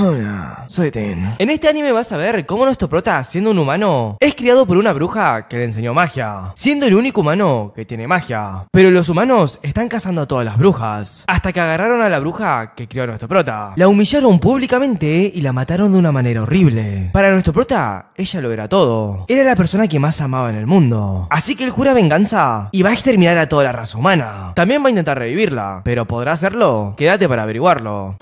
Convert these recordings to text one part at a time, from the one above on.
Hola, soy Ten. En este anime vas a ver cómo nuestro prota, siendo un humano, es criado por una bruja que le enseñó magia, siendo el único humano que tiene magia. Pero los humanos están cazando a todas las brujas, hasta que agarraron a la bruja que crió a nuestro prota. La humillaron públicamente y la mataron de una manera horrible. Para nuestro prota, ella lo era todo. Era la persona que más amaba en el mundo. Así que él jura venganza y va a exterminar a toda la raza humana. También va a intentar revivirla, pero ¿podrá hacerlo? Quédate para averiguarlo.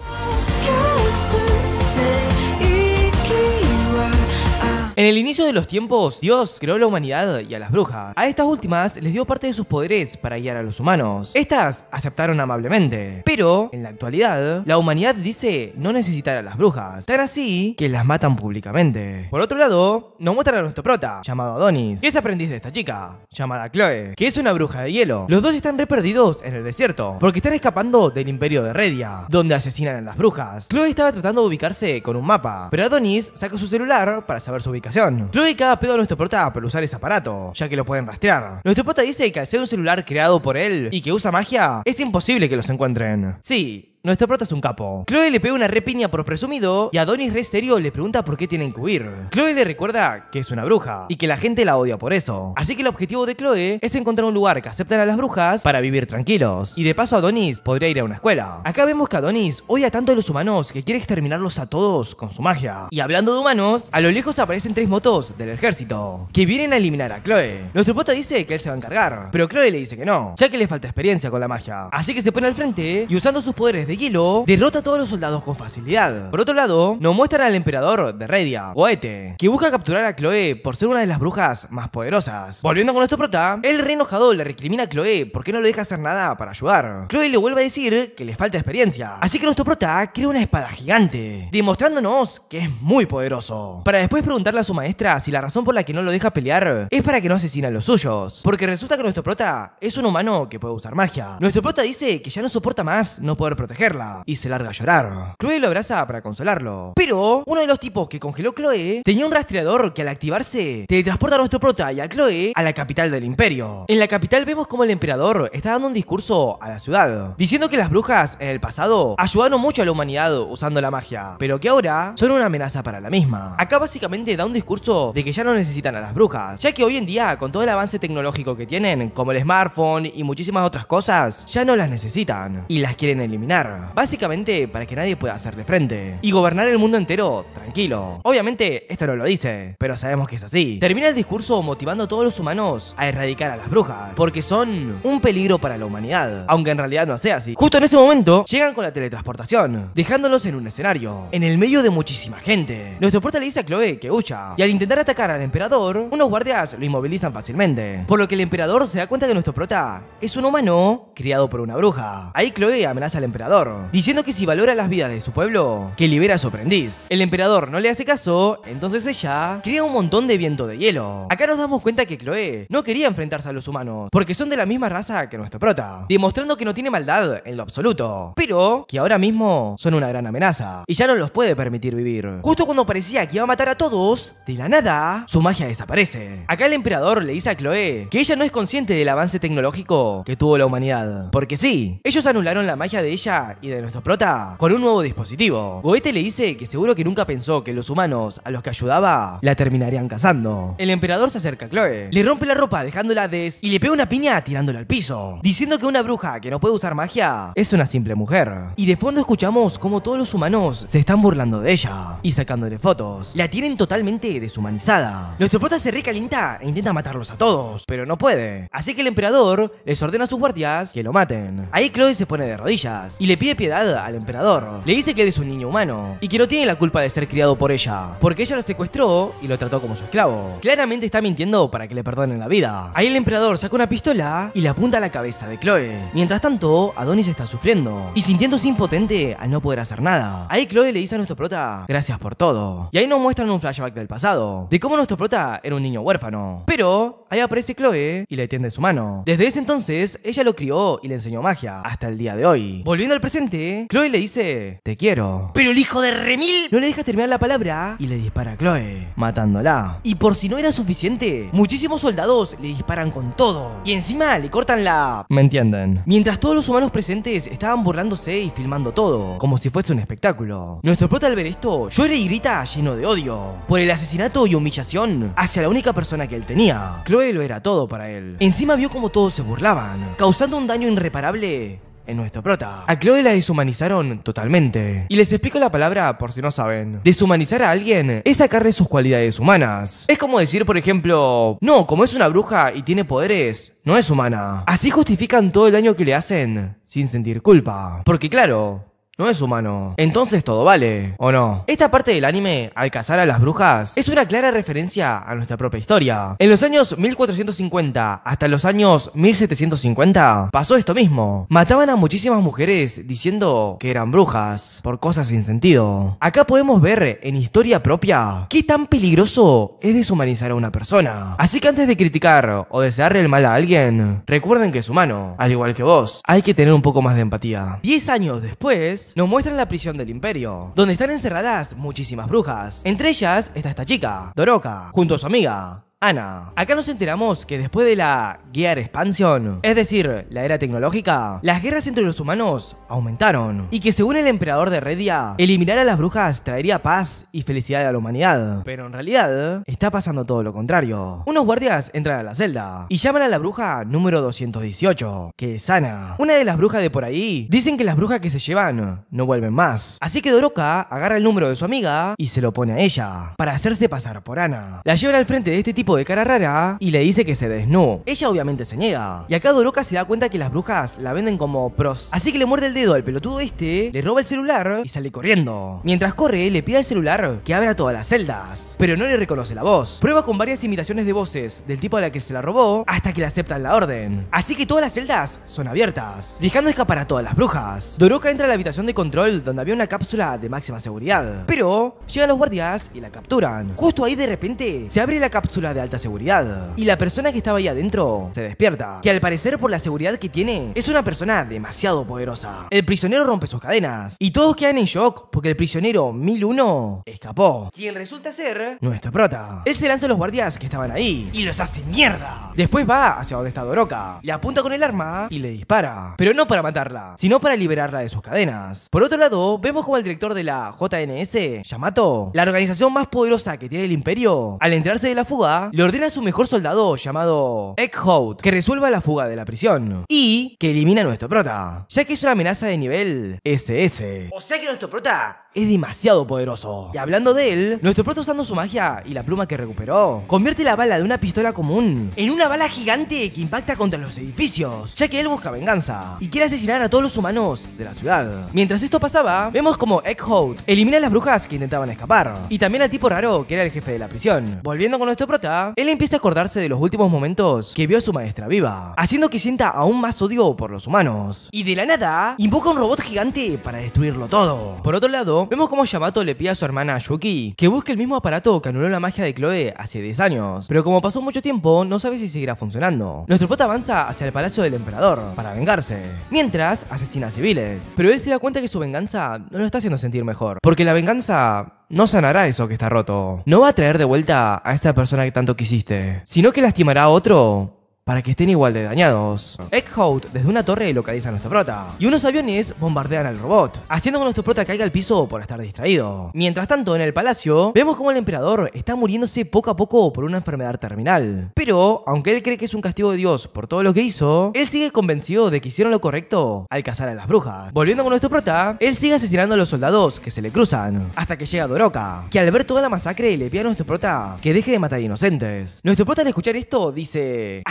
En el inicio de los tiempos, Dios creó a la humanidad y a las brujas. A estas últimas les dio parte de sus poderes para guiar a los humanos. Estas aceptaron amablemente. Pero, en la actualidad, la humanidad dice no necesitar a las brujas. Tan así que las matan públicamente. Por otro lado, nos muestran a nuestro prota, llamado Adonis, Y es aprendiz de esta chica, llamada Chloe, que es una bruja de hielo. Los dos están re perdidos en el desierto, porque están escapando del imperio de Redia, donde asesinan a las brujas. Chloe estaba tratando de ubicarse con un mapa, pero Adonis saca su celular para saber su ubicación comunicación. Creo cada pedo nuestro prota por usar ese aparato, ya que lo pueden rastrear. Nuestro prota dice que al ser un celular creado por él y que usa magia, es imposible que los encuentren. Sí, nuestro prota es un capo. Chloe le pega una repiña por presumido y Adonis re serio le pregunta por qué tienen que huir. Chloe le recuerda que es una bruja y que la gente la odia por eso. Así que el objetivo de Chloe es encontrar un lugar que acepten a las brujas para vivir tranquilos. Y de paso a Adonis podría ir a una escuela. Acá vemos que Adonis odia tanto a los humanos que quiere exterminarlos a todos con su magia. Y hablando de humanos, a lo lejos aparecen tres motos del ejército que vienen a eliminar a Chloe. Nuestro prota dice que él se va a encargar, pero Chloe le dice que no, ya que le falta experiencia con la magia. Así que se pone al frente y usando sus poderes de y derrota a todos los soldados con facilidad. Por otro lado, nos muestran al emperador de Redia, Goethe, que busca capturar a Chloe por ser una de las brujas más poderosas. Volviendo con nuestro prota, el rey enojado le recrimina a Chloe porque no le deja hacer nada para ayudar. Chloe le vuelve a decir que le falta experiencia, así que nuestro prota crea una espada gigante, demostrándonos que es muy poderoso. Para después preguntarle a su maestra si la razón por la que no lo deja pelear es para que no asesine a los suyos, porque resulta que nuestro prota es un humano que puede usar magia. Nuestro prota dice que ya no soporta más no poder proteger y se larga a llorar. Chloe lo abraza para consolarlo. Pero uno de los tipos que congeló Chloe tenía un rastreador que al activarse teletransporta a nuestro prota y a Chloe a la capital del imperio. En la capital vemos como el emperador está dando un discurso a la ciudad, diciendo que las brujas en el pasado ayudaron mucho a la humanidad usando la magia, pero que ahora son una amenaza para la misma. Acá básicamente da un discurso de que ya no necesitan a las brujas, ya que hoy en día con todo el avance tecnológico que tienen, como el smartphone y muchísimas otras cosas, ya no las necesitan y las quieren eliminar. Básicamente para que nadie pueda hacerle frente. Y gobernar el mundo entero tranquilo. Obviamente esto no lo dice, pero sabemos que es así. Termina el discurso motivando a todos los humanos a erradicar a las brujas, porque son un peligro para la humanidad. Aunque en realidad no sea así. Justo en ese momento llegan con la teletransportación, dejándolos en un escenario, en el medio de muchísima gente. Nuestro prota le dice a Chloe que hucha y al intentar atacar al emperador, unos guardias lo inmovilizan fácilmente. Por lo que el emperador se da cuenta que nuestro prota es un humano criado por una bruja. Ahí Chloe amenaza al emperador diciendo que si valora las vidas de su pueblo, que libera a su aprendiz. El emperador no le hace caso, entonces ella crea un montón de viento de hielo. Acá nos damos cuenta que Chloe no quería enfrentarse a los humanos, porque son de la misma raza que nuestro prota, demostrando que no tiene maldad en lo absoluto, pero que ahora mismo son una gran amenaza, y ya no los puede permitir vivir. Justo cuando parecía que iba a matar a todos, de la nada, su magia desaparece. Acá el emperador le dice a Chloe que ella no es consciente del avance tecnológico que tuvo la humanidad, porque sí, ellos anularon la magia de ella y de nuestro prota con un nuevo dispositivo. Goethe le dice que seguro que nunca pensó que los humanos a los que ayudaba la terminarían cazando. El emperador se acerca a Chloe, le rompe la ropa dejándola des y le pega una piña tirándola al piso, diciendo que una bruja que no puede usar magia es una simple mujer. Y de fondo escuchamos cómo todos los humanos se están burlando de ella y sacándole fotos. La tienen totalmente deshumanizada. Nuestro prota se recalienta e intenta matarlos a todos, pero no puede. Así que el emperador les ordena a sus guardias que lo maten. Ahí Chloe se pone de rodillas y le pide piedad al emperador. Le dice que él es un niño humano y que no tiene la culpa de ser criado por ella, porque ella lo secuestró y lo trató como su esclavo. Claramente está mintiendo para que le perdonen la vida. Ahí el emperador saca una pistola y le apunta a la cabeza de Chloe. Mientras tanto, Adonis está sufriendo y sintiéndose impotente al no poder hacer nada. Ahí Chloe le dice a nuestro prota, gracias por todo. Y ahí nos muestran un flashback del pasado, de cómo nuestro prota era un niño huérfano. Pero ahí aparece Chloe y le tiende su mano. Desde ese entonces, ella lo crió y le enseñó magia, hasta el día de hoy. Volviendo al presente. ¿eh? Chloe le dice, te quiero. Pero el hijo de Remil no le deja terminar la palabra y le dispara a Chloe, matándola. Y por si no era suficiente, muchísimos soldados le disparan con todo. Y encima le cortan la... ¿Me entienden? Mientras todos los humanos presentes estaban burlándose y filmando todo, como si fuese un espectáculo. Nuestro prota al ver esto, llora y grita lleno de odio. Por el asesinato y humillación hacia la única persona que él tenía. Chloe lo era todo para él. Encima vio como todos se burlaban, causando un daño irreparable en nuestro prota. A Chloe la deshumanizaron totalmente. Y les explico la palabra por si no saben. Deshumanizar a alguien es sacarle sus cualidades humanas. Es como decir, por ejemplo, no, como es una bruja y tiene poderes, no es humana. Así justifican todo el daño que le hacen sin sentir culpa. Porque claro, no es humano. Entonces todo vale, ¿o no? Esta parte del anime, al cazar a las brujas, es una clara referencia a nuestra propia historia. En los años 1450 hasta los años 1750 pasó esto mismo. Mataban a muchísimas mujeres diciendo que eran brujas, por cosas sin sentido. Acá podemos ver en historia propia qué tan peligroso es deshumanizar a una persona. Así que antes de criticar o desearle el mal a alguien, recuerden que es humano, al igual que vos. Hay que tener un poco más de empatía. Diez años después, nos muestran la prisión del imperio, donde están encerradas muchísimas brujas. Entre ellas está esta chica, Doroka, junto a su amiga, Ana. Acá nos enteramos que después de la Gear Expansión, es decir, la era tecnológica, las guerras entre los humanos aumentaron y que según el emperador de Redia, eliminar a las brujas traería paz y felicidad a la humanidad. Pero en realidad está pasando todo lo contrario. Unos guardias entran a la celda y llaman a la bruja número 218, que es Ana. Una de las brujas de por ahí dicen que las brujas que se llevan no vuelven más. Así que Doroka agarra el número de su amiga y se lo pone a ella para hacerse pasar por Ana. La llevan al frente de este tipo de cara rara y le dice que se desnudo. Ella obviamente se niega. Y acá Doroka se da cuenta que las brujas la venden como pros. Así que le muerde el dedo al pelotudo este, le roba el celular y sale corriendo. Mientras corre, le pide al celular que abra todas las celdas, pero no le reconoce la voz. Prueba con varias imitaciones de voces del tipo a la que se la robó hasta que le aceptan la orden. Así que todas las celdas son abiertas, dejando escapar a todas las brujas. Doroka entra a la habitación de control donde había una cápsula de máxima seguridad. Pero llegan los guardias y la capturan. Justo ahí de repente se abre la cápsula de de alta seguridad. Y la persona que estaba ahí adentro se despierta, que al parecer por la seguridad que tiene es una persona demasiado poderosa. El prisionero rompe sus cadenas y todos quedan en shock porque el prisionero 1001 escapó. Quien resulta ser nuestro prota. Él se lanza a los guardias que estaban ahí y los hace mierda. Después va hacia donde está Doroka, le apunta con el arma y le dispara. Pero no para matarla, sino para liberarla de sus cadenas. Por otro lado, vemos como el director de la JNS, Yamato, la organización más poderosa que tiene el imperio, al enterarse de la fuga, le ordena a su mejor soldado llamado Eckhout que resuelva la fuga de la prisión y que elimina a nuestro prota, ya que es una amenaza de nivel SS. O sea que nuestro prota es demasiado poderoso. Y hablando de él, nuestro prota usando su magia y la pluma que recuperó, convierte la bala de una pistola común en una bala gigante que impacta contra los edificios, ya que él busca venganza y quiere asesinar a todos los humanos de la ciudad. Mientras esto pasaba, vemos como Egghold elimina a las brujas que intentaban escapar y también al tipo raro que era el jefe de la prisión. Volviendo con nuestro prota, él empieza a acordarse de los últimos momentos que vio a su maestra viva, haciendo que sienta aún más odio por los humanos. Y de la nada, invoca un robot gigante para destruirlo todo. Por otro lado, vemos cómo Yamato le pide a su hermana Yuki que busque el mismo aparato que anuló la magia de Chloe hace 10 años, pero como pasó mucho tiempo, no sabe si seguirá funcionando. Nuestro pote avanza hacia el palacio del emperador para vengarse, mientras asesina a civiles, pero él se da cuenta que su venganza no lo está haciendo sentir mejor, porque la venganza no sanará eso que está roto. No va a traer de vuelta a esta persona que tanto quisiste, sino que lastimará a otro para que estén igual de dañados. Ah. Eckhout desde una torre localiza a nuestro prota, y unos aviones bombardean al robot, haciendo que nuestro prota caiga al piso por estar distraído. Mientras tanto, en el palacio, vemos como el emperador está muriéndose poco a poco por una enfermedad terminal. Pero, aunque él cree que es un castigo de Dios por todo lo que hizo, él sigue convencido de que hicieron lo correcto al cazar a las brujas. Volviendo con nuestro prota, él sigue asesinando a los soldados que se le cruzan, hasta que llega Doroka, que al ver toda la masacre le pide a nuestro prota que deje de matar inocentes. Nuestro prota al escuchar esto dice,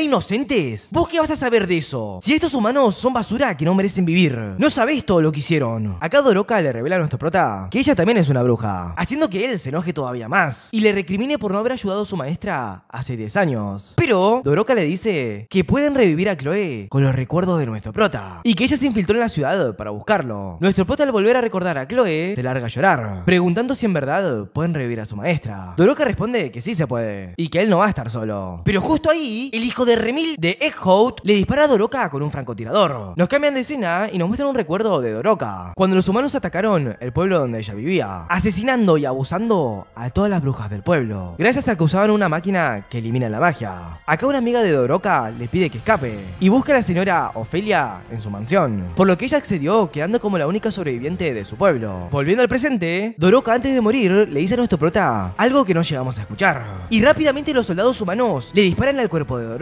inocentes? ¿Vos qué vas a saber de eso? Si estos humanos son basura que no merecen vivir. No sabés todo lo que hicieron. Acá Doroka le revela a nuestro prota que ella también es una bruja, haciendo que él se enoje todavía más y le recrimine por no haber ayudado a su maestra hace 10 años. Pero Doroka le dice que pueden revivir a Chloe con los recuerdos de nuestro prota y que ella se infiltró en la ciudad para buscarlo. Nuestro prota al volver a recordar a Chloe se larga a llorar, preguntando si en verdad pueden revivir a su maestra. Doroka responde que sí se puede y que él no va a estar solo. Pero justo ahí, el hijo de Remil de Eckhout le dispara a Doroka con un francotirador. Nos cambian de escena y nos muestran un recuerdo de Doroka, cuando los humanos atacaron el pueblo donde ella vivía, asesinando y abusando a todas las brujas del pueblo, gracias a que usaban una máquina que elimina la magia. Acá una amiga de Doroka le pide que escape y busca a la señora Ofelia en su mansión, por lo que ella accedió quedando como la única sobreviviente de su pueblo. Volviendo al presente, Doroka antes de morir le dice a nuestro prota algo que no llegamos a escuchar, y rápidamente los soldados humanos le disparan al cuerpo de Doroka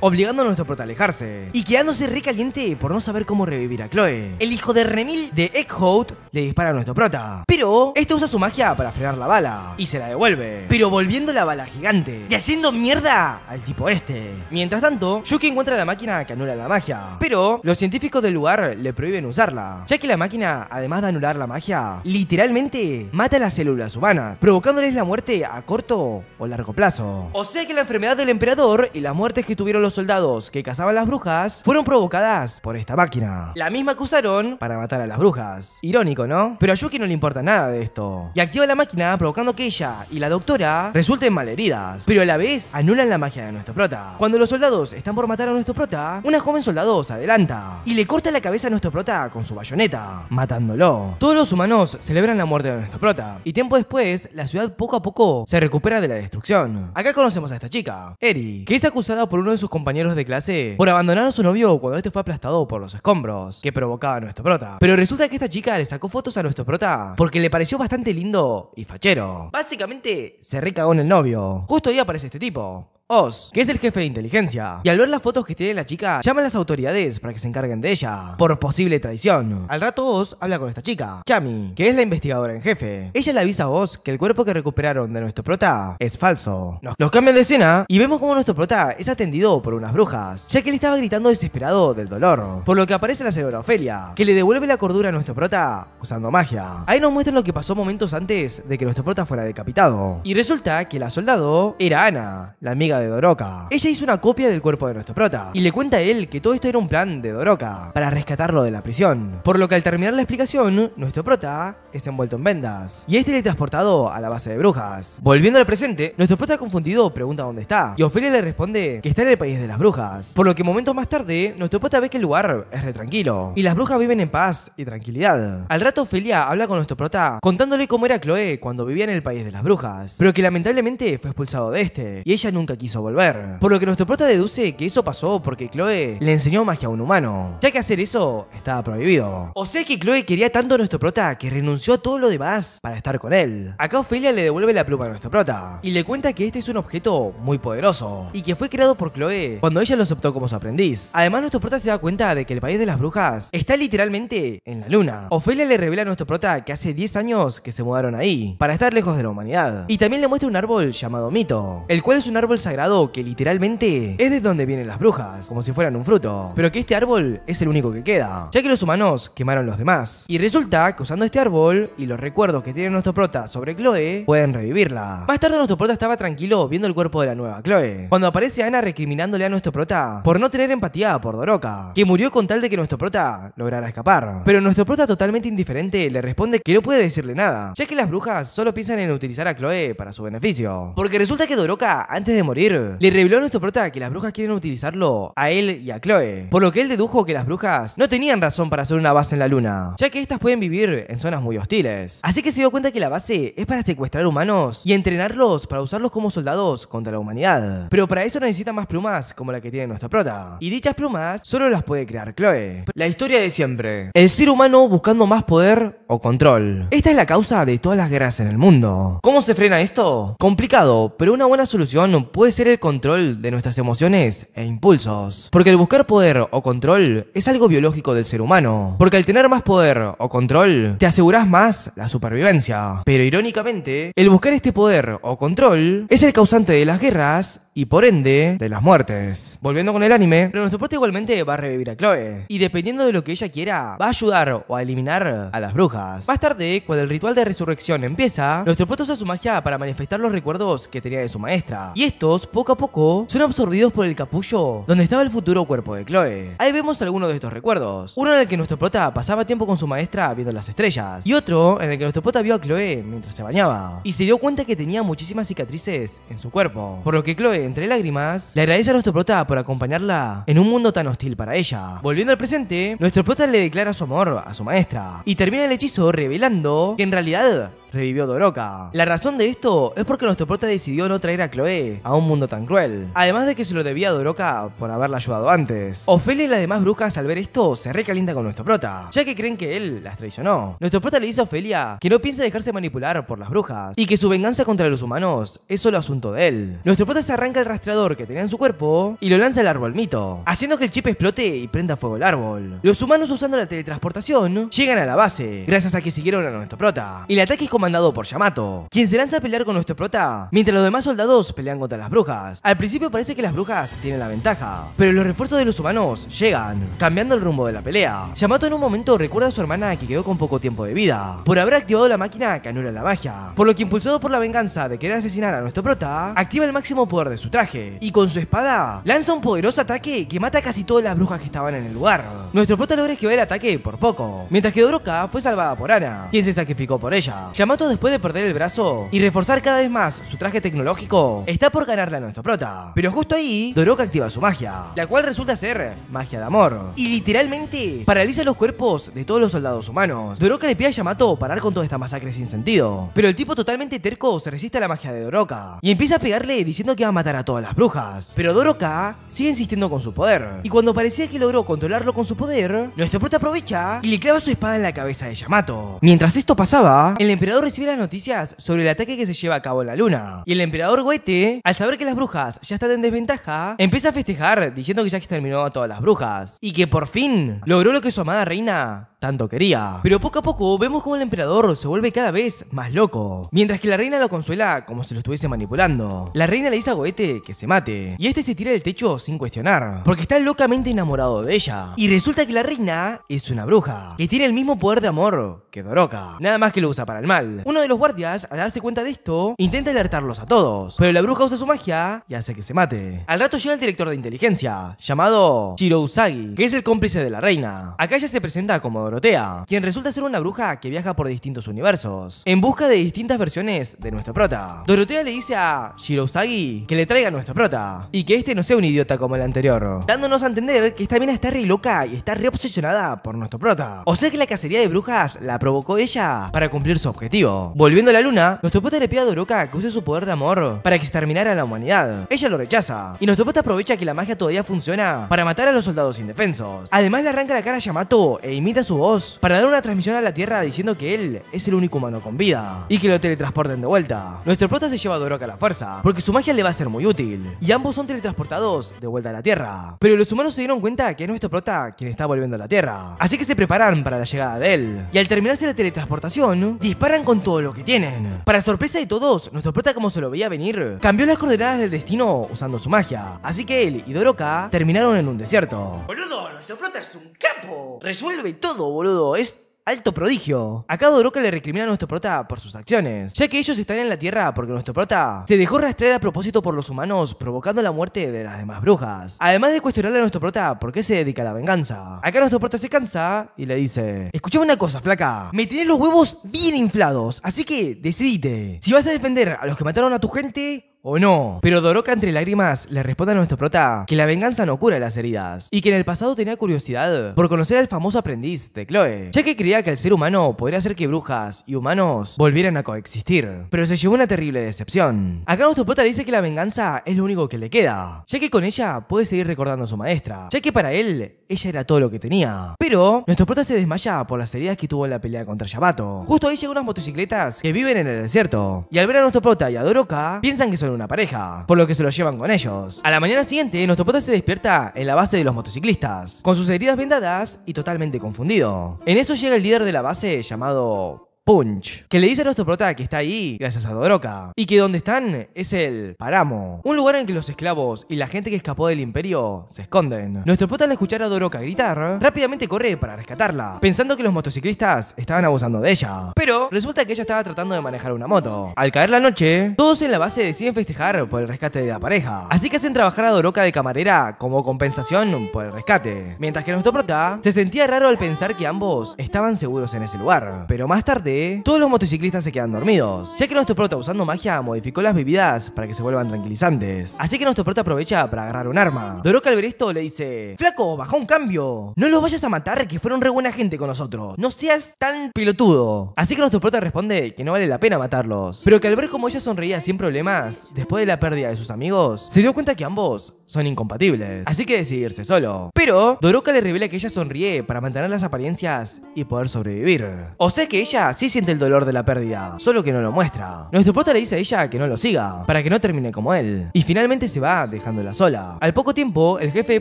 obligando a nuestro prota a alejarse, y quedándose caliente por no saber cómo revivir a Chloe. El hijo de Remil de Egghout le dispara a nuestro prota, pero este usa su magia para frenar la bala y se la devuelve, pero volviendo la bala gigante y haciendo mierda al tipo este. Mientras tanto, Yuki encuentra la máquina que anula la magia, pero los científicos del lugar le prohíben usarla, ya que la máquina, además de anular la magia, literalmente mata a las células humanas, provocándoles la muerte a corto o largo plazo. O sea que la enfermedad del emperador y la muerte que tuvieron los soldados que cazaban las brujas fueron provocadas por esta máquina. La misma que usaron para matar a las brujas. Irónico, ¿no? Pero a Yuki no le importa nada de esto. Y activa la máquina provocando que ella y la doctora resulten malheridas. Pero a la vez anulan la magia de nuestro prota. Cuando los soldados están por matar a nuestro prota, una joven soldado se adelanta y le corta la cabeza a nuestro prota con su bayoneta, matándolo. Todos los humanos celebran la muerte de nuestro prota. Y tiempo después, la ciudad poco a poco se recupera de la destrucción. Acá conocemos a esta chica, Eri, que es acusada por uno de sus compañeros de clase por abandonar a su novio cuando este fue aplastado por los escombros que provocaba nuestro prota. Pero resulta que esta chica le sacó fotos a nuestro prota porque le pareció bastante lindo y fachero. Básicamente, se recagó en el novio. Justo ahí aparece este tipo. Oz, que es el jefe de inteligencia. Y al ver las fotos que tiene la chica, llama a las autoridades para que se encarguen de ella, por posible traición. Al rato Oz habla con esta chica, Chami, que es la investigadora en jefe. Ella le avisa a Oz que el cuerpo que recuperaron de nuestro prota es falso. Nos, cambian de escena y vemos cómo nuestro prota es atendido por unas brujas, ya que él estaba gritando desesperado del dolor, por lo que aparece la señora Ofelia, que le devuelve la cordura a nuestro prota usando magia. Ahí nos muestran lo que pasó momentos antes de que nuestro prota fuera decapitado, y resulta que la soldado era Ana, la amiga de Doroka. Ella hizo una copia del cuerpo de nuestro prota, y le cuenta a él que todo esto era un plan de Doroka, para rescatarlo de la prisión, por lo que al terminar la explicación, nuestro prota está envuelto en vendas, y este le transportado a la base de brujas. Volviendo al presente, nuestro prota confundido pregunta dónde está, y Ofelia le responde que está en el país de las brujas. Por lo que momentos más tarde, Nuestro prota ve que el lugar es retranquilo. Y las brujas viven en paz y tranquilidad. Al rato, Ophelia habla con nuestro prota, contándole cómo era Chloe cuando vivía en el país de las brujas. Pero que lamentablemente fue expulsado de este, y ella nunca quiso volver. Por lo que nuestro prota deduce que eso pasó porque Chloe le enseñó magia a un humano. Ya que hacer eso estaba prohibido. O sea que Chloe quería tanto a nuestro prota que renunció a todo lo demás para estar con él. Acá Ophelia le devuelve la pluma a nuestro prota. Y le cuenta que este es un objeto muy poderoso. Y que fue creado por Chloe cuando ella lo aceptó como su aprendiz. Además, nuestro prota se da cuenta de que el país de las brujas está literalmente en la luna. Ofelia le revela a nuestro prota que hace 10 años que se mudaron ahí, para estar lejos de la humanidad. Y también le muestra un árbol llamado Mito, el cual es un árbol sagrado que literalmente es de donde vienen las brujas, como si fueran un fruto, pero que este árbol es el único que queda, ya que los humanos quemaron los demás. Y resulta que usando este árbol y los recuerdos que tiene nuestro prota sobre Chloe, pueden revivirla. Más tarde nuestro prota estaba tranquilo viendo el cuerpo de la nueva Chloe, cuando aparece Ana recriminándole a nuestro prota por no tener empatía por Doroka, que murió con tal de que nuestro prota lograra escapar. Pero nuestro prota totalmente indiferente le responde que no puede decirle nada, ya que las brujas solo piensan en utilizar a Chloe para su beneficio. Porque resulta que Doroka, antes de morir, le reveló a nuestro prota que las brujas quieren utilizarlo a él y a Chloe, por lo que él dedujo que las brujas no tenían razón para hacer una base en la luna, ya que éstas pueden vivir en zonas muy hostiles. Así que se dio cuenta que la base es para secuestrar humanos y entrenarlos para usarlos como soldados contra la humanidad. Pero para eso necesita más plumas como la que tiene nuestra prota. Y dichas plumas solo las puede crear Chloe. La historia de siempre. El ser humano buscando más poder o control. Esta es la causa de todas las guerras en el mundo. ¿Cómo se frena esto? Complicado, pero una buena solución puede ser el control de nuestras emociones e impulsos. Porque el buscar poder o control es algo biológico del ser humano. Porque al tener más poder o control, te aseguras más la supervivencia. Pero irónicamente, el buscar este poder o control es el causante de las guerras y por ende de las muertes. Volviendo con el anime, pero nuestro prota igualmente va a revivir a Chloe y dependiendo de lo que ella quiera, va a ayudar o a eliminar a las brujas. Más tarde, cuando el ritual de resurrección empieza, nuestro prota usa su magia para manifestar los recuerdos que tenía de su maestra y estos poco a poco son absorbidos por el capullo donde estaba el futuro cuerpo de Chloe. Ahí vemos algunos de estos recuerdos, uno en el que nuestro prota pasaba tiempo con su maestra viendo las estrellas y otro en el que nuestro prota vio a Chloe mientras se bañaba y se dio cuenta que tenía muchísimas cicatrices en su cuerpo, por lo que Chloe entre lágrimas, le agradece a nuestro prota por acompañarla en un mundo tan hostil para ella. Volviendo al presente, nuestro prota le declara su amor a su maestra y termina el hechizo revelando que en realidad revivió Doroca. La razón de esto es porque nuestro prota decidió no traer a Chloe a un mundo tan cruel, además de que se lo debía a Doroka por haberla ayudado antes. Ofelia y las demás brujas al ver esto se recalienta con nuestro prota, ya que creen que él las traicionó. Nuestro prota le dice a Ofelia que no piensa dejarse manipular por las brujas y que su venganza contra los humanos es solo asunto de él. Nuestro prota se arranca el rastreador que tenía en su cuerpo y lo lanza al árbol mito, haciendo que el chip explote y prenda fuego el árbol. Los humanos usando la teletransportación llegan a la base, gracias a que siguieron a nuestro prota. Y El ataque es mandado por Yamato, quien se lanza a pelear con nuestro prota, mientras los demás soldados pelean contra las brujas. Al principio parece que las brujas tienen la ventaja, pero los refuerzos de los humanos llegan, cambiando el rumbo de la pelea. Yamato en un momento recuerda a su hermana que quedó con poco tiempo de vida, por haber activado la máquina que anula la magia, por lo que impulsado por la venganza de querer asesinar a nuestro prota, activa el máximo poder de su traje, y con su espada, lanza un poderoso ataque que mata a casi todas las brujas que estaban en el lugar. Nuestro prota logra esquivar el ataque por poco, mientras que Doroka fue salvada por Ana, quien se sacrificó por ella. Yamato después de perder el brazo y reforzar cada vez más su traje tecnológico, está por ganarle a nuestro prota. Pero justo ahí, Doroka activa su magia, la cual resulta ser magia de amor. Y literalmente paraliza los cuerpos de todos los soldados humanos. Doroka le pide a Yamato parar con toda esta masacre sin sentido. Pero el tipo totalmente terco se resiste a la magia de Doroka y empieza a pegarle diciendo que va a matar a todas las brujas. Pero Doroka sigue insistiendo con su poder. Y cuando parecía que logró controlarlo con su poder, nuestro prota aprovecha y le clava su espada en la cabeza de Yamato. Mientras esto pasaba, el emperador recibir las noticias sobre el ataque que se lleva a cabo en la luna. Y el emperador Goete, al saber que las brujas ya están en desventaja, empieza a festejar diciendo que ya exterminó a todas las brujas. Y que por fin logró lo que su amada reina tanto quería. Pero poco a poco vemos como el emperador se vuelve cada vez más loco, mientras que la reina lo consuela como si lo estuviese manipulando. La reina le dice a Goete que se mate, y este se tira del techo sin cuestionar, porque está locamente enamorado de ella. Y resulta que la reina es una bruja, que tiene el mismo poder de amor que Doroka, nada más que lo usa para el mal. Uno de los guardias, al darse cuenta de esto, intenta alertarlos a todos, pero la bruja usa su magia y hace que se mate. Al rato llega el director de inteligencia, llamado Shiro Usagi, que es el cómplice de la reina. Acá ella se presenta como Dorotea, quien resulta ser una bruja que viaja por distintos universos, en busca de distintas versiones de nuestro prota. Dorotea le dice a Shirosagi que le traiga a nuestro prota, y que este no sea un idiota como el anterior, dándonos a entender que esta mina está re loca y está re obsesionada por nuestro prota. O sea que la cacería de brujas la provocó ella para cumplir su objetivo. Volviendo a la luna, nuestro prota le pide a Doroca que use su poder de amor para exterminar a la humanidad. Ella lo rechaza, y nuestro prota aprovecha que la magia todavía funciona para matar a los soldados indefensos. Además le arranca la cara a Yamato e imita su para dar una transmisión a la Tierra diciendo que él es el único humano con vida y que lo teletransporten de vuelta. Nuestro prota se lleva a Doroka a la fuerza, porque su magia le va a ser muy útil, y ambos son teletransportados de vuelta a la Tierra. Pero los humanos se dieron cuenta que es nuestro prota quien está volviendo a la Tierra, así que se preparan para la llegada de él. Y al terminarse la teletransportación, disparan con todo lo que tienen. Para sorpresa de todos, nuestro prota como se lo veía venir, cambió las coordenadas del destino usando su magia, así que él y Doroka terminaron en un desierto. ¡Boludo, nuestro prota es un capo! Resuelve todo boludo. Es alto prodigio. Acá Doroka le recrimina a nuestro prota por sus acciones, ya que ellos están en la Tierra porque nuestro prota se dejó rastrear a propósito por los humanos, provocando la muerte de las demás brujas. Además de cuestionarle a nuestro prota por qué se dedica a la venganza. Acá nuestro prota se cansa y le dice, escuchame una cosa, flaca, me tenés los huevos bien inflados, así que decidite. Si vas a defender a los que mataron a tu gente o no. Pero Doroka entre lágrimas le responde a nuestro prota que la venganza no cura las heridas y que en el pasado tenía curiosidad por conocer al famoso aprendiz de Chloe, ya que creía que el ser humano podría hacer que brujas y humanos volvieran a coexistir, pero se llevó una terrible decepción. Acá nuestro prota dice que la venganza es lo único que le queda, ya que con ella puede seguir recordando a su maestra, ya que para él ella era todo lo que tenía. Pero nuestro prota se desmaya por las heridas que tuvo en la pelea contra Yamato. Justo ahí llegan unas motocicletas que viven en el desierto y al ver a nuestro prota y a Doroka piensan que son una pareja, por lo que se lo llevan con ellos. A la mañana siguiente, nuestro se despierta en la base de los motociclistas, con sus heridas vendadas y totalmente confundido. En eso llega el líder de la base llamado Punch, que le dice a nuestro prota que está ahí gracias a Doroka, y que donde están es el Paramo, un lugar en que los esclavos y la gente que escapó del imperio se esconden. Nuestro prota al escuchar a Doroka gritar, rápidamente corre para rescatarla, pensando que los motociclistas estaban abusando de ella, pero resulta que ella estaba tratando de manejar una moto. Al caer la noche, todos en la base deciden festejar por el rescate de la pareja, así que hacen trabajar a Doroka de camarera como compensación por el rescate, mientras que nuestro prota se sentía raro al pensar que ambos estaban seguros en ese lugar, pero más tarde todos los motociclistas se quedan dormidos, ya que nuestro prota usando magia modificó las bebidas para que se vuelvan tranquilizantes. Así que nuestro prota aprovecha para agarrar un arma. Doroka al ver esto le dice, flaco, baja un cambio. No los vayas a matar, que fueron re buena gente con nosotros. No seas tan pilotudo Así que nuestro prota responde que no vale la pena matarlos. Pero que al ver cómo ella sonreía sin problemas, después de la pérdida de sus amigos, se dio cuenta que ambos son incompatibles. Así que decidirse solo. Pero Doroka le revela que ella sonríe para mantener las apariencias y poder sobrevivir. O sea que ella sí siente el dolor de la pérdida, solo que no lo muestra. Nuestro prota le dice a ella que no lo siga, para que no termine como él. Y finalmente se va, dejándola sola. Al poco tiempo, el jefe de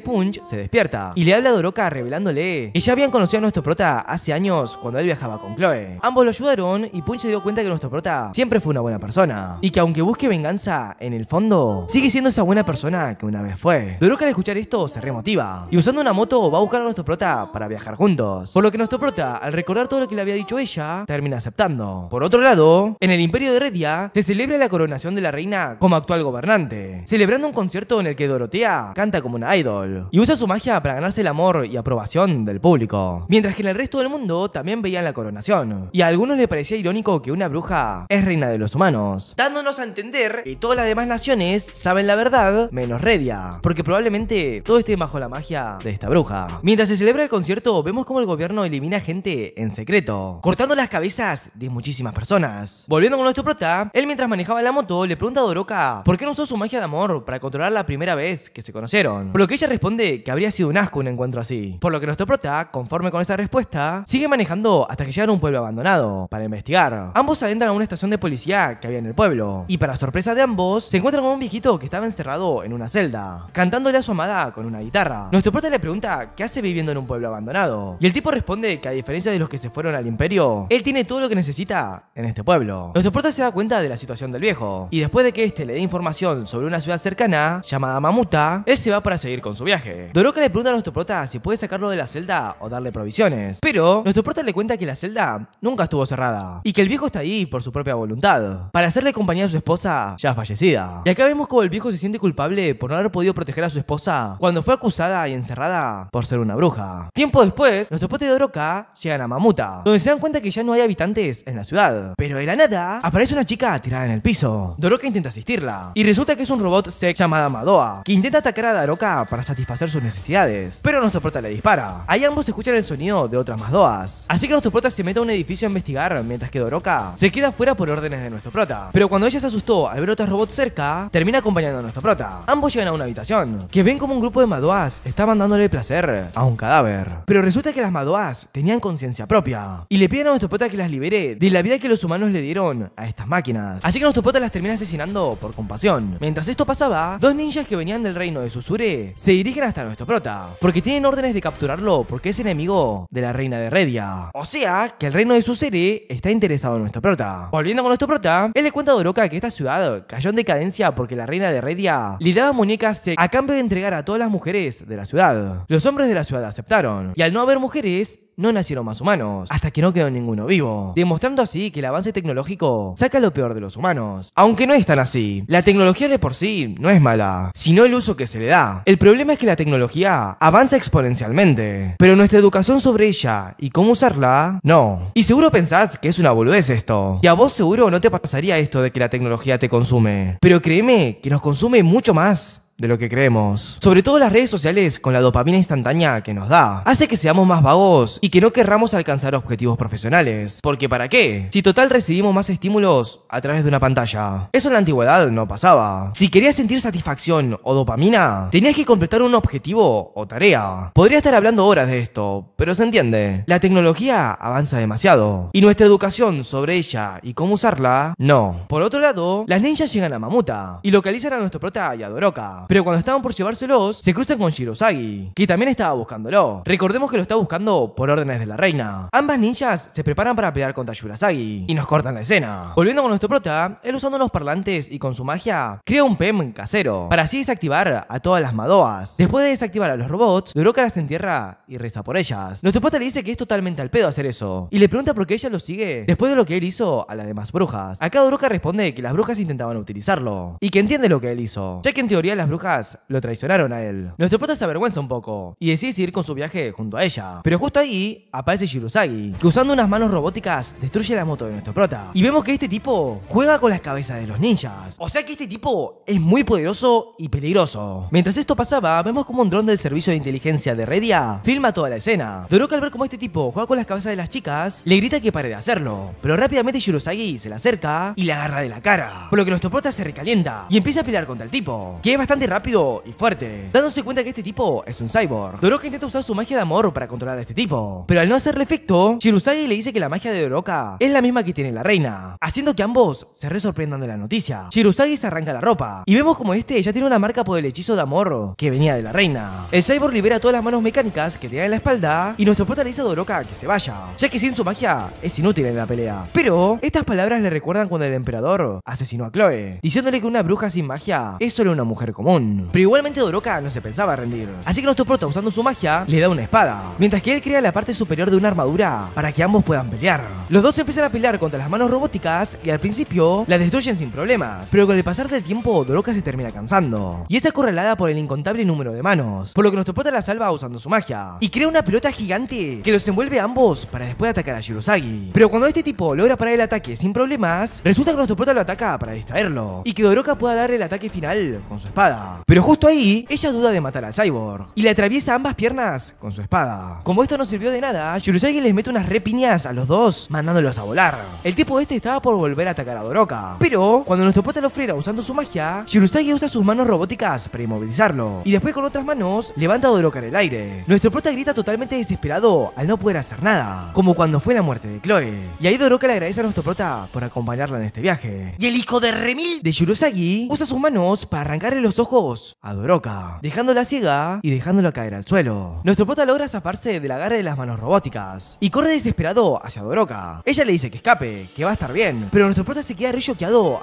Punch se despierta y le habla a Doroka revelándole que ya habían conocido a nuestro prota hace años cuando él viajaba con Chloe. Ambos lo ayudaron y Punch se dio cuenta que nuestro prota siempre fue una buena persona y que aunque busque venganza, en el fondo, sigue siendo esa buena persona que una vez fue. Doroka al escuchar esto se remotiva y usando una moto va a buscar a nuestro prota para viajar juntos. Por lo que nuestro prota, al recordar todo lo que le había dicho ella, termina aceptando. Por otro lado, en el Imperio de Redia se celebra la coronación de la reina como actual gobernante, celebrando un concierto en el que Dorotea canta como una idol y usa su magia para ganarse el amor y aprobación del público. Mientras que en el resto del mundo también veían la coronación y a algunos les parecía irónico que una bruja es reina de los humanos, dándonos a entender que todas las demás naciones saben la verdad menos Redia, porque probablemente todo esté bajo la magia de esta bruja. Mientras se celebra el concierto, vemos como el gobierno elimina gente en secreto, cortando las cabezas de muchísimas personas. Volviendo con nuestro prota, él mientras manejaba la moto le pregunta a Doroka por qué no usó su magia de amor para controlar la primera vez que se conocieron. Por lo que ella responde que habría sido un asco un encuentro así. Por lo que nuestro prota, conforme con esa respuesta, sigue manejando hasta que llegan a un pueblo abandonado para investigar. Ambos adentran a una estación de policía que había en el pueblo. Y para sorpresa de ambos, se encuentran con un viejito que estaba encerrado en una celda, cantándole a su amada con una guitarra. Nuestro prota le pregunta qué hace viviendo en un pueblo abandonado. Y el tipo responde que a diferencia de los que se fueron al imperio, él tiene todo lo que necesita en este pueblo. Nuestro prota se da cuenta de la situación del viejo, y después de que este le dé información sobre una ciudad cercana, llamada Mamuta, él se va para seguir con su viaje. Doroka le pregunta a nuestro prota si puede sacarlo de la celda o darle provisiones, pero nuestro prota le cuenta que la celda nunca estuvo cerrada, y que el viejo está ahí por su propia voluntad, para hacerle compañía a su esposa ya fallecida. Y acá vemos como el viejo se siente culpable por no haber podido proteger a su esposa cuando fue acusada y encerrada por ser una bruja. Tiempo después, nuestro prota y Doroka llegan a Mamuta, donde se dan cuenta que ya no hay habitantes en la ciudad. Pero de la nada, aparece una chica tirada en el piso. Doroka intenta asistirla. Y resulta que es un robot sex llamada Madoa, que intenta atacar a Doroka para satisfacer sus necesidades. Pero nuestro prota le dispara. Ahí ambos escuchan el sonido de otras Madoas. Así que nuestro prota se mete a un edificio a investigar, mientras que Doroka se queda fuera por órdenes de nuestro prota. Pero cuando ella se asustó al ver otro robot cerca, termina acompañando a nuestro prota. Ambos llegan a una habitación, que ven como un grupo de Madoas estaban dándole placer a un cadáver. Pero resulta que las Madoas tenían conciencia propia. Y le piden a nuestro prota que las liberé de la vida que los humanos le dieron a estas máquinas. Así que nuestro prota las termina asesinando por compasión. Mientras esto pasaba, dos ninjas que venían del reino de Susure se dirigen hasta nuestro prota porque tienen órdenes de capturarlo porque es enemigo de la reina de Redia. O sea, que el reino de Susure está interesado en nuestro prota Volviendo con nuestro prota él le cuenta a Doroka que esta ciudad cayó en decadencia porque la reina de Redia le daba muñecas a cambio de entregar a todas las mujeres de la ciudad. Los hombres de la ciudad aceptaron, y al no haber mujeres, no nacieron más humanos, hasta que no quedó ninguno vivo, demostrando así que el avance tecnológico saca lo peor de los humanos. Aunque no es tan así, la tecnología de por sí no es mala, sino el uso que se le da. El problema es que la tecnología avanza exponencialmente, pero nuestra educación sobre ella y cómo usarla, no. Y seguro pensás que es una boludez esto, y a vos seguro no te pasaría esto de que la tecnología te consume, pero créeme que nos consume mucho más de lo que creemos. Sobre todo las redes sociales con la dopamina instantánea que nos da. Hace que seamos más vagos y que no querramos alcanzar objetivos profesionales. Porque ¿para qué? Si total recibimos más estímulos a través de una pantalla. Eso en la antigüedad no pasaba. Si querías sentir satisfacción o dopamina, tenías que completar un objetivo o tarea. Podría estar hablando horas de esto, pero se entiende. La tecnología avanza demasiado. Y nuestra educación sobre ella y cómo usarla, no. Por otro lado, las ninjas llegan a Mamuta y localizan a nuestro prota y a Doroka. Pero cuando estaban por llevárselos, se cruzan con Shirosagi, que también estaba buscándolo. Recordemos que lo está buscando por órdenes de la reina. Ambas ninjas se preparan para pelear contra Shirosagi y nos cortan la escena. Volviendo con nuestro prota, él usando los parlantes y con su magia, crea un PEM casero para así desactivar a todas las Madoas. Después de desactivar a los robots, Doroka las entierra y reza por ellas. Nuestro prota le dice que es totalmente al pedo hacer eso y le pregunta por qué ella lo sigue después de lo que él hizo a las demás brujas. Acá Doroka responde que las brujas intentaban utilizarlo y que entiende lo que él hizo, ya que en teoría las brujas lo traicionaron a él. Nuestro prota se avergüenza un poco y decide seguir con su viaje junto a ella. Pero justo ahí aparece Shirusagi, que usando unas manos robóticas destruye la moto de nuestro prota. Y vemos que este tipo juega con las cabezas de los ninjas. O sea que este tipo es muy poderoso y peligroso. Mientras esto pasaba, vemos como un dron del servicio de inteligencia de Redia filma toda la escena. Doroka al ver cómo este tipo juega con las cabezas de las chicas, le grita que pare de hacerlo. Pero rápidamente Shirusagi se le acerca y la agarra de la cara. Por lo que nuestro prota se recalienta y empieza a pelear contra el tipo, que es bastante rápido y fuerte, dándose cuenta que este tipo es un cyborg. Doroka intenta usar su magia de amor para controlar a este tipo, pero al no hacerle efecto, Shirusagi le dice que la magia de Doroka es la misma que tiene la reina, haciendo que ambos se resorprendan de la noticia. Shirusagi se arranca la ropa, y vemos como este ya tiene una marca por el hechizo de amor que venía de la reina. El cyborg libera todas las manos mecánicas que tiene en la espalda, y nuestro prota le dice a Doroka que se vaya, ya que sin su magia es inútil en la pelea. Pero estas palabras le recuerdan cuando el emperador asesinó a Chloe, diciéndole que una bruja sin magia es solo una mujer común. Pero igualmente Doroka no se pensaba rendir. Así que Nostoprota usando su magia le da una espada. Mientras que él crea la parte superior de una armadura para que ambos puedan pelear. Los dos empiezan a pelear contra las manos robóticas y al principio la destruyen sin problemas. Pero con el pasar del tiempo Doroka se termina cansando. Y es acorralada por el incontable número de manos. Por lo que Nostoprota la salva usando su magia. Y crea una pelota gigante que los envuelve a ambos para después atacar a Shirosagi. Pero cuando este tipo logra parar el ataque sin problemas, resulta que Nostoprota lo ataca para distraerlo. Y que Doroka pueda dar el ataque final con su espada. Pero justo ahí, ella duda de matar al Cyborg y le atraviesa ambas piernas con su espada. Como esto no sirvió de nada, Shurusagi les mete unas repiñas a los dos, mandándolos a volar. El tipo este estaba por volver a atacar a Doroka, pero cuando nuestro prota lo frena usando su magia, Shurusagi usa sus manos robóticas para inmovilizarlo y después con otras manos levanta a Doroka en el aire. Nuestro prota grita totalmente desesperado al no poder hacer nada, como cuando fue la muerte de Chloe. Y ahí Doroka le agradece a nuestro prota por acompañarla en este viaje. Y el hijo de Remil de Shurusagi usa sus manos para arrancarle los ojos ojos a Doroka, dejándola ciega y dejándola caer al suelo. Nuestro prota logra zafarse del agarre de las manos robóticas y corre desesperado hacia Doroka. Ella le dice que escape, que va a estar bien, pero nuestro prota se queda re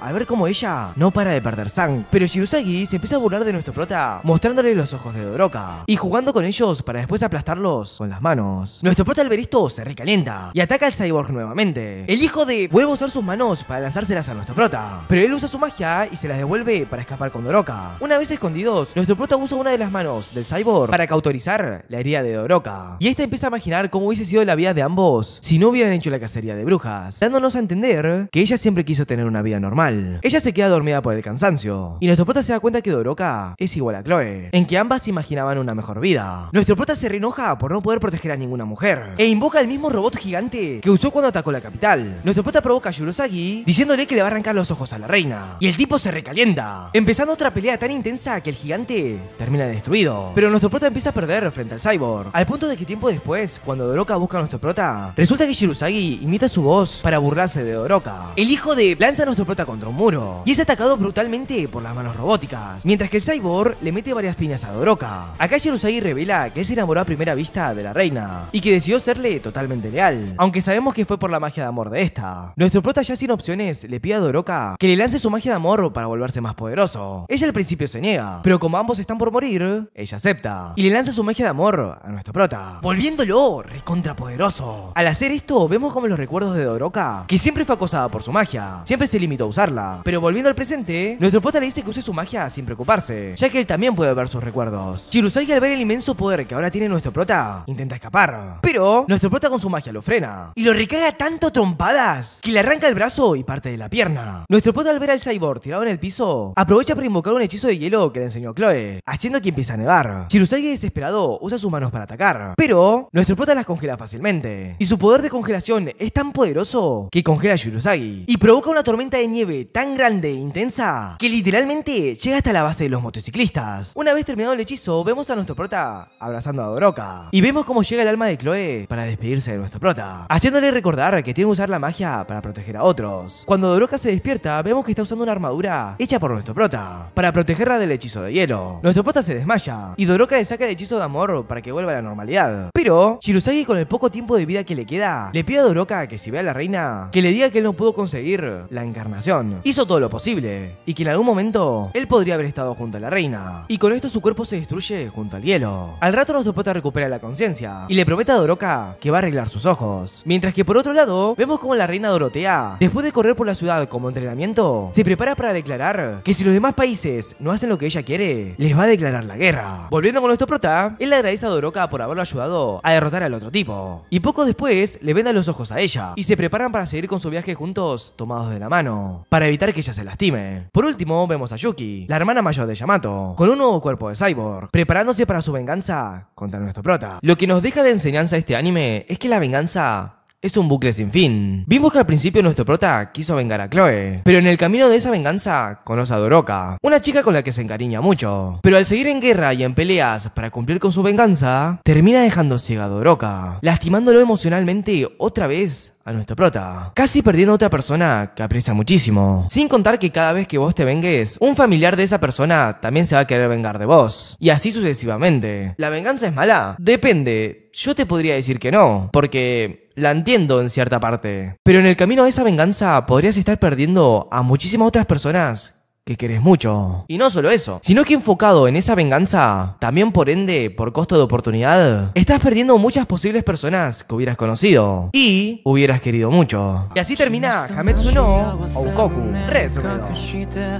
al ver cómo ella no para de perder sangre. Pero Shirusagi se empieza a burlar de nuestro prota, mostrándole los ojos de Doroka y jugando con ellos para después aplastarlos con las manos. Nuestro prota al ver esto se recalienta y ataca al cyborg nuevamente. El hijo de vuelve a usar sus manos para lanzárselas a nuestro prota, pero él usa su magia y se las devuelve para escapar con Doroka. Una vez escondidos, nuestro prota usa una de las manos del cyborg para cautorizar la herida de Doroka. Y esta empieza a imaginar cómo hubiese sido la vida de ambos si no hubieran hecho la cacería de brujas, dándonos a entender que ella siempre quiso tener una vida normal. Ella se queda dormida por el cansancio, y nuestro prota se da cuenta que Doroka es igual a Chloe, en que ambas imaginaban una mejor vida. Nuestro prota se reenoja por no poder proteger a ninguna mujer, e invoca el mismo robot gigante que usó cuando atacó la capital. Nuestro prota provoca a Yurosagi, diciéndole que le va a arrancar los ojos a la reina, y el tipo se recalienta, empezando otra pelea tan interesante que el gigante termina destruido. Pero nuestro prota empieza a perder frente al cyborg, al punto de que tiempo después, cuando Doroka busca a nuestro prota, resulta que Shirusagi imita su voz para burlarse de Doroka. El hijo de lanza a nuestro prota contra un muro y es atacado brutalmente por las manos robóticas, mientras que el cyborg le mete varias piñas a Doroka. Acá Shirusagi revela que él se enamoró a primera vista de la reina y que decidió serle totalmente leal, aunque sabemos que fue por la magia de amor de esta. Nuestro prota ya sin opciones le pide a Doroka que le lance su magia de amor para volverse más poderoso. Ella al principio se niega. Pero como ambos están por morir, ella acepta y le lanza su magia de amor a nuestro prota, volviéndolo contrapoderoso Al hacer esto, vemos como los recuerdos de Doroka, que siempre fue acosada por su magia, siempre se limitó a usarla. Pero volviendo al presente, nuestro prota le dice que use su magia sin preocuparse, ya que él también puede ver sus recuerdos. Shirusai, al ver el inmenso poder que ahora tiene nuestro prota, intenta escapar. Pero nuestro prota con su magia lo frena y lo recaga tanto trompadas que le arranca el brazo y parte de la pierna. Nuestro prota al ver al cyborg tirado en el piso, aprovecha para invocar un hechizo de lo que le enseñó Chloe, haciendo que empiece a nevar. Shirusagi desesperado usa sus manos para atacar, pero nuestro prota las congela fácilmente. Y su poder de congelación es tan poderoso que congela a Shirusagi y provoca una tormenta de nieve tan grande e intensa que literalmente llega hasta la base de los motociclistas. Una vez terminado el hechizo, vemos a nuestro prota abrazando a Doroka y vemos cómo llega el alma de Chloe para despedirse de nuestro prota, haciéndole recordar que tiene que usar la magia para proteger a otros. Cuando Doroka se despierta, vemos que está usando una armadura hecha por nuestro prota para proteger a del hechizo de hielo. Nuestro se desmaya y Doroka le saca el hechizo de amor para que vuelva a la normalidad. Pero Shirusaki, con el poco tiempo de vida que le queda, le pide a Doroka que si ve a la reina, que le diga que él no pudo conseguir la encarnación. Hizo todo lo posible y que en algún momento él podría haber estado junto a la reina. Y con esto su cuerpo se destruye junto al hielo. Al rato nuestro recupera la conciencia y le promete a Doroka que va a arreglar sus ojos. Mientras que por otro lado, vemos como la reina Dorotea, después de correr por la ciudad como entrenamiento, se prepara para declarar que si los demás países no hacen lo que ella quiere, les va a declarar la guerra. Volviendo con nuestro prota, él le agradece a Doroka por haberlo ayudado a derrotar al otro tipo. Y poco después, le vendan los ojos a ella y se preparan para seguir con su viaje juntos, tomados de la mano, para evitar que ella se lastime. Por último, vemos a Yuki, la hermana mayor de Yamato, con un nuevo cuerpo de cyborg, preparándose para su venganza contra nuestro prota. Lo que nos deja de enseñanza este anime es que la venganza es un bucle sin fin. Vimos que al principio nuestro prota quiso vengar a Chloe, pero en el camino de esa venganza conoce a Doroka, una chica con la que se encariña mucho. Pero al seguir en guerra y en peleas para cumplir con su venganza, termina dejando ciega a Doroka, lastimándolo emocionalmente otra vez a nuestro prota. Casi perdiendo a otra persona que aprecia muchísimo. Sin contar que cada vez que vos te vengues, un familiar de esa persona también se va a querer vengar de vos. Y así sucesivamente. ¿La venganza es mala? Depende. Yo te podría decir que no, porque la entiendo en cierta parte. Pero en el camino de esa venganza podrías estar perdiendo a muchísimas otras personas que querés mucho. Y no solo eso, sino que enfocado en esa venganza, también por ende, por costo de oportunidad, estás perdiendo muchas posibles personas que hubieras conocido y hubieras querido mucho. Y así termina Hametsu no Oukoku. Resumido.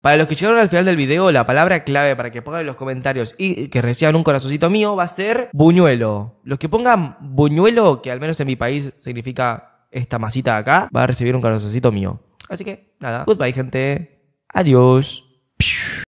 Para los que llegaron al final del video, la palabra clave para que pongan en los comentarios y que reciban un corazoncito mío va a ser buñuelo. Los que pongan buñuelo, que al menos en mi país significa esta masita de acá, va a recibir un corazoncito mío. Así que, nada, goodbye gente, adiós.